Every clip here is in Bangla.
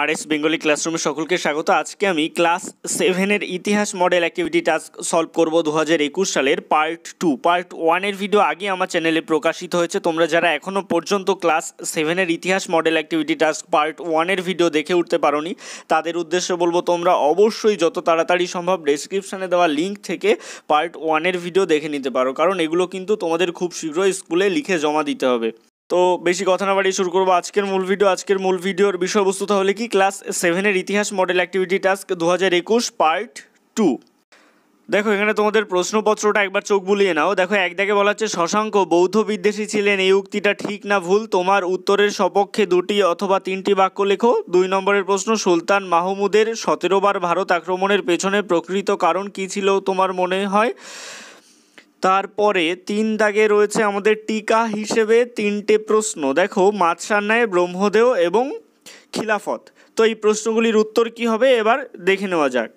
আর এস বেঙ্গলি ক্লাসরুমে সকলকে স্বাগত আজকে আমি ক্লাস সেভেনের ইতিহাস মডেল অ্যাক্টিভিটি টাস্ক সলভ করব দু হাজার সালের পার্ট টু পার্ট ওয়ানের ভিডিও আগে আমার চ্যানেলে প্রকাশিত হয়েছে তোমরা যারা এখনও পর্যন্ত ক্লাস সেভেনের ইতিহাস মডেল অ্যাক্টিভিটি টাস্ক পার্ট ওয়ানের ভিডিও দেখে উঠতে পারোনি তাদের উদ্দেশ্যে বলবো তোমরা অবশ্যই যত তাড়াতাড়ি সম্ভব ডেসক্রিপশানে দেওয়া লিঙ্ক থেকে পার্ট ওয়ানের ভিডিও দেখে নিতে পারো কারণ এগুলো কিন্তু তোমাদের খুব শীঘ্রই স্কুলে লিখে জমা দিতে হবে তো বেশি কথা না বাড়িয়ে শুরু করবো আজকের মূল ভিডিও আজকের মূল ভিডিওর বিষয়বস্তু তাহলে কি ক্লাস সেভেনের ইতিহাস মডেল অ্যাক্টিভিটি টাস্ক দু হাজার একুশ পার্ট টু দেখো এখানে তোমাদের প্রশ্নপত্রটা একবার চোখ বুলিয়ে নাও দেখো একদাকে বলা হচ্ছে শশাঙ্ক বৌদ্ধ বিদ্বেষী ছিলেন এই উক্তিটা ঠিক না ভুল তোমার উত্তরের সপক্ষে দুটি অথবা তিনটি বাক্য লেখো দুই নম্বরের প্রশ্ন সুলতান মাহমুদের সতেরো বার ভারত আক্রমণের পেছনে প্রকৃত কারণ কি ছিল তোমার মনে হয় তারপরে তিন দাগে রয়েছে আমাদের টিকা হিসেবে তিনটে প্রশ্ন দেখো মাতসান্নায় ব্রহ্মদেহ এবং খিলাফত তো এই প্রশ্নগুলির উত্তর কি হবে এবার দেখে নেওয়া যাক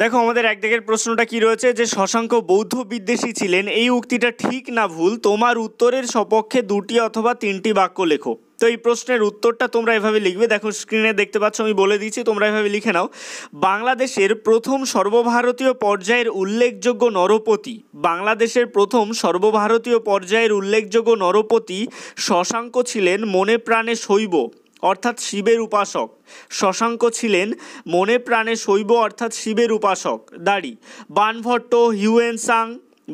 দেখো আমাদের একদিকের প্রশ্নটা কি রয়েছে যে শশাঙ্ক বৌদ্ধ বিদ্বেষী ছিলেন এই উক্তিটা ঠিক না ভুল তোমার উত্তরের সপক্ষে দুটি অথবা তিনটি বাক্য লেখো তো এই প্রশ্নের উত্তরটা তোমরা এভাবে লিখবে দেখো স্ক্রিনে দেখতে পাচ্ছ আমি বলে দিচ্ছি তোমরা এভাবে লিখে নাও বাংলাদেশের প্রথম সর্বভারতীয় পর্যায়ের উল্লেখযোগ্য নরপতি বাংলাদেশের প্রথম সর্বভারতীয় পর্যায়ের উল্লেখযোগ্য নরপতি শশাঙ্ক ছিলেন মনে প্রাণে শৈব অর্থাৎ শিবের উপাসক শশাঙ্ক ছিলেন মনে প্রাণে শৈব অর্থাৎ শিবের উপাসক দাড়ি বানভট্ট হিউয়েনসাং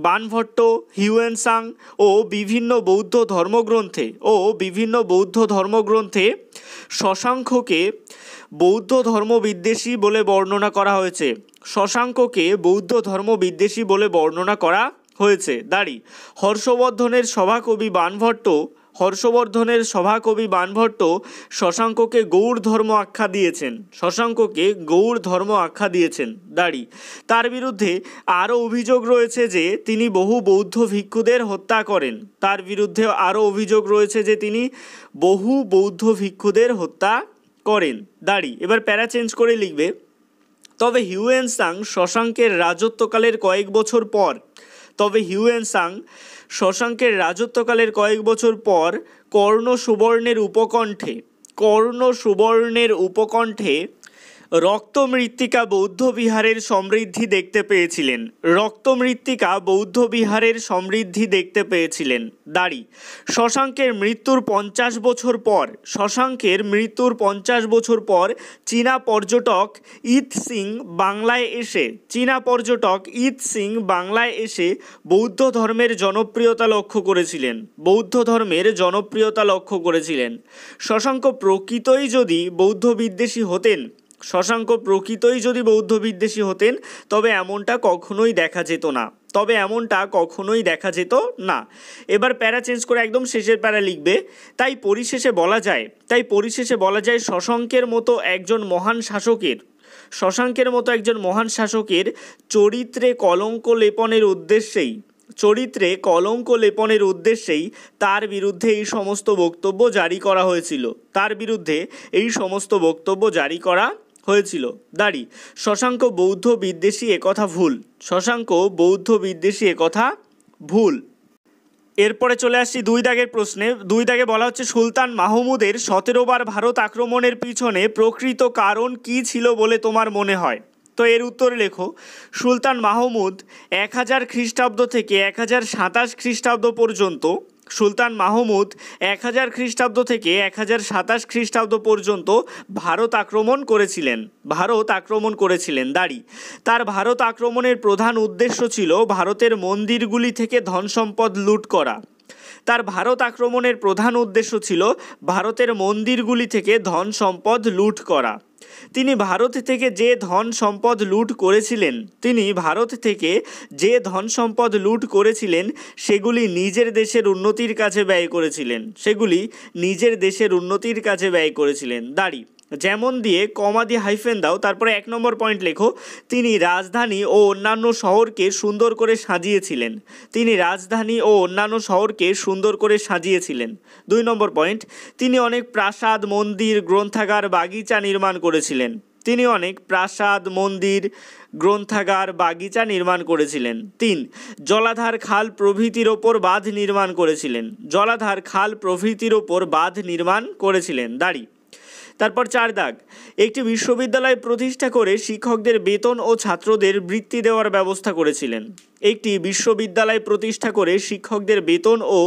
বানভট্ট হিউয়েনসাং ও বিভিন্ন বৌদ্ধ ধর্মগ্রন্থে ও বিভিন্ন বৌদ্ধ ধর্মগ্রন্থে শশাঙ্ককে বৌদ্ধ ধর্ম বিদ্বেষী বলে বর্ণনা করা হয়েছে শশাঙ্ককে বৌদ্ধ ধর্ম বিদ্বেষী বলে বর্ণনা করা হয়েছে দাঁড়ি হর্ষবর্ধনের সভাকবি বানভট্ট হর্ষবর্ধনের সভাকবি বানভট্ট শশাঙ্ককে গৌড় ধর্ম আখ্যা দিয়েছেন শশাঙ্ককে গৌড় ধর্ম আখ্যা দিয়েছেন দাড়ি তার বিরুদ্ধে আরও অভিযোগ রয়েছে যে তিনি বহু বৌদ্ধ ভিক্ষুদের হত্যা করেন তার বিরুদ্ধে আরও অভিযোগ রয়েছে যে তিনি বহু বৌদ্ধ ভিক্ষুদের হত্যা করেন দাড়ি এবার প্যারা চেঞ্জ করে লিখবে তবে হিউএন সাং শশাঙ্কের রাজত্বকালের কয়েক বছর পর তবে হিউয়েন সাং শশাঙ্কের রাজত্বকালের কয়েক বছর পর কর্ণ সুবর্ণের উপকণ্ঠে কর্ণ সুবর্ণের উপকণ্ঠে রক্ত বৌদ্ধ বৌদ্ধবিহারের সমৃদ্ধি দেখতে পেয়েছিলেন রক্তমৃত্তিকা বৌদ্ধবিহারের সমৃদ্ধি দেখতে পেয়েছিলেন দাড়ি শশাঙ্কের মৃত্যুর পঞ্চাশ বছর পর শশাঙ্কের মৃত্যুর পঞ্চাশ বছর পর চীনা পর্যটক ইত সিং বাংলায় এসে চীনা পর্যটক ইত সিং বাংলায় এসে বৌদ্ধ ধর্মের জনপ্রিয়তা লক্ষ্য করেছিলেন বৌদ্ধ ধর্মের জনপ্রিয়তা লক্ষ্য করেছিলেন শশাঙ্ক প্রকৃতই যদি বৌদ্ধ বিদ্বেষী হতেন শশাঙ্ক প্রকৃতই যদি বৌদ্ধ বিদ্বেষী হতেন তবে এমনটা কখনোই দেখা যেত না তবে এমনটা কখনোই দেখা যেত না এবার প্যারা চেঞ্জ করে একদম শেষের প্যারা লিখবে তাই পরিশেষে বলা যায় তাই পরিশেষে বলা যায় শশাঙ্কের মতো একজন মহান শাসকের শশাঙ্কের মতো একজন মহান শাসকের চরিত্রে কলঙ্ক লেপনের উদ্দেশ্যেই চরিত্রে কলঙ্ক লেপনের উদ্দেশ্যেই তার বিরুদ্ধে এই সমস্ত বক্তব্য জারি করা হয়েছিল তার বিরুদ্ধে এই সমস্ত বক্তব্য জারি করা হয়েছিল দাড়ি শশাঙ্ক বৌদ্ধ বিদ্বেষী একথা ভুল শশাঙ্ক বৌদ্ধ বিদ্বেষী একথা ভুল এরপরে চলে আসছি দুই দাগের প্রশ্নে দুই দাগে বলা হচ্ছে সুলতান মাহমুদের সতেরোবার ভারত আক্রমণের পিছনে প্রকৃত কারণ কি ছিল বলে তোমার মনে হয় তো এর উত্তর লেখো সুলতান মাহমুদ এক হাজার খ্রিস্টাব্দ থেকে এক হাজার সাতাশ খ্রিস্টাব্দ পর্যন্ত সুলতান মাহমুদ এক হাজার খ্রিস্টাব্দ থেকে এক হাজার সাতাশ খ্রিস্টাব্দ পর্যন্ত ভারত আক্রমণ করেছিলেন ভারত আক্রমণ করেছিলেন দাড়ি তার ভারত আক্রমণের প্রধান উদ্দেশ্য ছিল ভারতের মন্দিরগুলি থেকে ধন সম্পদ লুট করা তার ভারত আক্রমণের প্রধান উদ্দেশ্য ছিল ভারতের মন্দিরগুলি থেকে ধন সম্পদ লুট করা তিনি ভারত থেকে যে ধন সম্পদ লুট করেছিলেন তিনি ভারত থেকে যে ধন সম্পদ লুট করেছিলেন সেগুলি নিজের দেশের উন্নতির কাছে ব্যয় করেছিলেন সেগুলি নিজের দেশের উন্নতির কাছে ব্যয় করেছিলেন দাড়ি যেমন দিয়ে কমা দিয়ে হাইফেন দাও তারপরে এক নম্বর পয়েন্ট লেখো তিনি রাজধানী ও অন্যান্য শহরকে সুন্দর করে সাজিয়েছিলেন তিনি রাজধানী ও অন্যান্য শহরকে সুন্দর করে সাজিয়েছিলেন দুই নম্বর পয়েন্ট তিনি অনেক প্রাসাদ মন্দির গ্রন্থাগার বাগিচা নির্মাণ করেছিলেন তিনি অনেক প্রাসাদ মন্দির গ্রন্থাগার বাগিচা নির্মাণ করেছিলেন তিন জলাধার খাল প্রভৃতির ওপর বাঁধ নির্মাণ করেছিলেন জলাধার খাল প্রভৃতির ওপর বাঁধ নির্মাণ করেছিলেন দাঁড়ি তারপর চার দাগ একটি বিশ্ববিদ্যালয় প্রতিষ্ঠা করে শিক্ষকদের বেতন ও ছাত্রদের বৃত্তি দেওয়ার ব্যবস্থা করেছিলেন একটি বিশ্ববিদ্যালয় প্রতিষ্ঠা করে শিক্ষকদের বেতন ও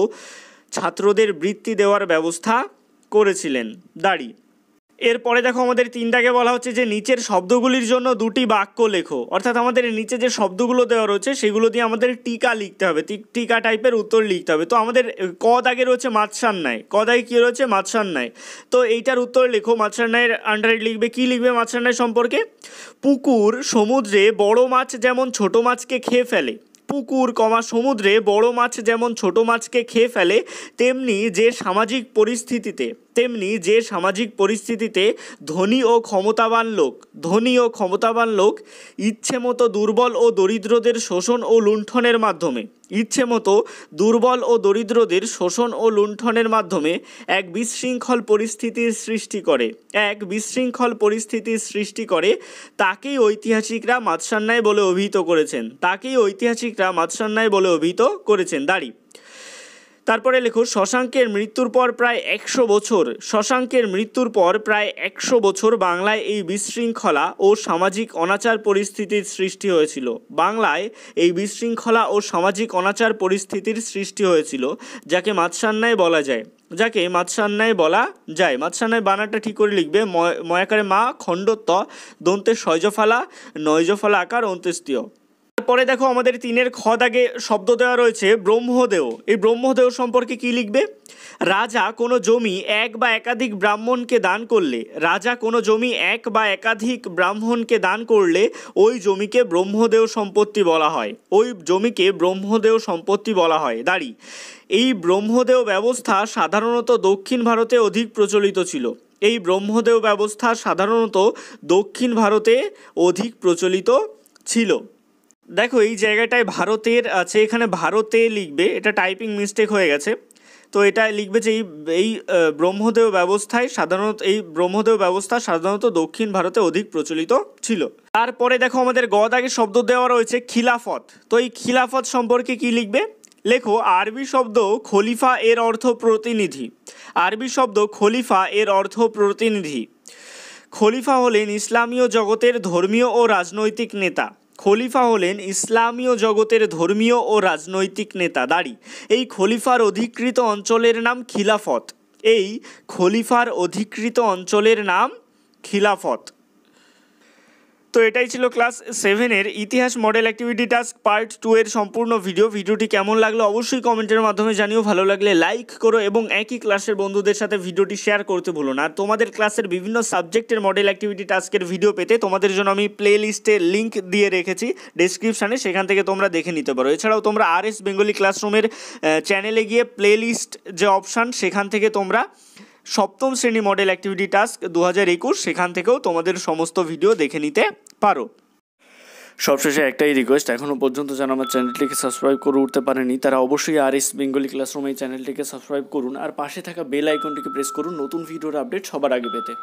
ছাত্রদের বৃত্তি দেওয়ার ব্যবস্থা করেছিলেন দাড়ি এরপরে দেখো আমাদের তিনটাকে বলা হচ্ছে যে নিচের শব্দগুলির জন্য দুটি বাক্য লেখো অর্থাৎ আমাদের নিচে যে শব্দগুলো দেওয়া রয়েছে সেগুলো দিয়ে আমাদের টিকা লিখতে হবে টিকা টাইপের উত্তর লিখতে হবে তো আমাদের ক দাগে রয়েছে মাছসান্নায় ক দাগে কী রয়েছে মাছসান্নায় তো এইটার উত্তর লেখো মাছসান্নায়ের আন্ডারে লিখবে কি লিখবে মাছসান্নায় সম্পর্কে পুকুর সমুদ্রে বড় মাছ যেমন ছোট মাছকে খেয়ে ফেলে পুকুর কমা সমুদ্রে বড় মাছ যেমন ছোট মাছকে খেয়ে ফেলে তেমনি যে সামাজিক পরিস্থিতিতে তেমনি যে সামাজিক পরিস্থিতিতে ধনী ও ক্ষমতাবান লোক ধনী ও ক্ষমতাবান লোক ইচ্ছে মতো দুর্বল ও দরিদ্রদের শোষণ ও লুণ্ঠনের মাধ্যমে ইচ্ছে মতো দুর্বল ও দরিদ্রদের শোষণ ও লুণ্ঠনের মাধ্যমে এক বিশৃঙ্খল পরিস্থিতির সৃষ্টি করে এক বিশৃঙ্খল পরিস্থিতির সৃষ্টি করে তাকেই ঐতিহাসিকরা মাৎসান্যায় বলে অভিহিত করেছেন তাকেই ঐতিহাসিকরা মাৎসান্যায় বলে অভিহিত করেছেন দাঁড়ি তারপরে লেখো শশাঙ্কের মৃত্যুর পর প্রায় একশো বছর শশাঙ্কের মৃত্যুর পর প্রায় একশো বছর বাংলায় এই বিশৃঙ্খলা ও সামাজিক অনাচার পরিস্থিতির সৃষ্টি হয়েছিল বাংলায় এই বিশৃঙ্খলা ও সামাজিক অনাচার পরিস্থিতির সৃষ্টি হয়েছিল যাকে মাতসান্নায় বলা যায় যাকে মাতসান্নায় বলা যায় মাতসান্নায় বানাটা ঠিক করে লিখবে ময়াকারে মা খণ্ডত্ব দন্তে সয়জফালা নয়জফালা আকার অন্ত্যেষ্টীয় তারপরে দেখো আমাদের তিনের খ দাগে শব্দ দেওয়া রয়েছে ব্রহ্মদেহ এই ব্রহ্মদেহ সম্পর্কে কি লিখবে রাজা কোনো জমি এক বা একাধিক ব্রাহ্মণকে দান করলে রাজা কোনো জমি এক বা একাধিক ব্রাহ্মণকে দান করলে ওই জমিকে ব্রহ্মদেও সম্পত্তি বলা হয় ওই জমিকে ব্রহ্মদেহ সম্পত্তি বলা হয় দাড়ি এই ব্রহ্মদেহ ব্যবস্থা সাধারণত দক্ষিণ ভারতে অধিক প্রচলিত ছিল এই ব্রহ্মদেও ব্যবস্থা সাধারণত দক্ষিণ ভারতে অধিক প্রচলিত ছিল দেখো এই জায়গাটায় ভারতের আছে এখানে ভারতে লিখবে এটা টাইপিং মিস্টেক হয়ে গেছে তো এটা লিখবে যে এই এই ব্রহ্মদেব ব্যবস্থায় সাধারণত এই ব্রহ্মদেব ব্যবস্থা সাধারণত দক্ষিণ ভারতে অধিক প্রচলিত ছিল তারপরে দেখো আমাদের গদাগে শব্দ দেওয়া রয়েছে খিলাফত তো এই খিলাফত সম্পর্কে কি লিখবে লেখো আরবি শব্দ খলিফা এর অর্থ প্রতিনিধি আরবি শব্দ খলিফা এর অর্থ প্রতিনিধি খলিফা হলেন ইসলামীয় জগতের ধর্মীয় ও রাজনৈতিক নেতা খলিফা হলেন ইসলামীয় জগতের ধর্মীয় ও রাজনৈতিক নেতা দাড়ি এই খলিফার অধিকৃত অঞ্চলের নাম খিলাফত এই খলিফার অধিকৃত অঞ্চলের নাম খিলাফত তো এটাই ছিল ক্লাস সেভেনের ইতিহাস model activity task part two এর সম্পূর্ণ ভিডিও ভিডিওটি কেমন লাগলো অবশ্যই কমেন্টের মাধ্যমে জানিও ভালো লাগলে লাইক করো এবং একই ক্লাসের বন্ধুদের সাথে ভিডিওটি শেয়ার করতে বলো না তোমাদের ক্লাসের বিভিন্ন সাবজেক্টের মডেল অ্যাক্টিভিটি টাস্কের ভিডিও পেতে তোমাদের জন্য আমি প্লে লিস্টে লিঙ্ক দিয়ে রেখেছি ডিসক্রিপশানে সেখান থেকে তোমরা দেখে নিতে পারো এছাড়াও তোমরা আর এস বেঙ্গলি ক্লাসরুমের চ্যানেলে গিয়ে প্লে লিস্ট যে অপশান সেখান থেকে তোমরা সপ্তম শ্রেণী মডেল অ্যাক্টিভিটি টাস্ক দু হাজার একুশ সেখান থেকেও তোমাদের সমস্ত ভিডিও দেখে নিতে পারো সবশেষে একটাই রিকোয়েস্ট এখনও পর্যন্ত যেন আমার চ্যানেলটিকে সাবস্ক্রাইব করে উঠতে পারেনি তারা অবশ্যই আর এস বেঙ্গলি ক্লাসরুম এই চ্যানেলটিকে সাবস্ক্রাইব করুন আর পাশে থাকা বেল আইকনটিকে প্রেস করুন নতুন ভিডিওর আপডেট সবার আগে পেতে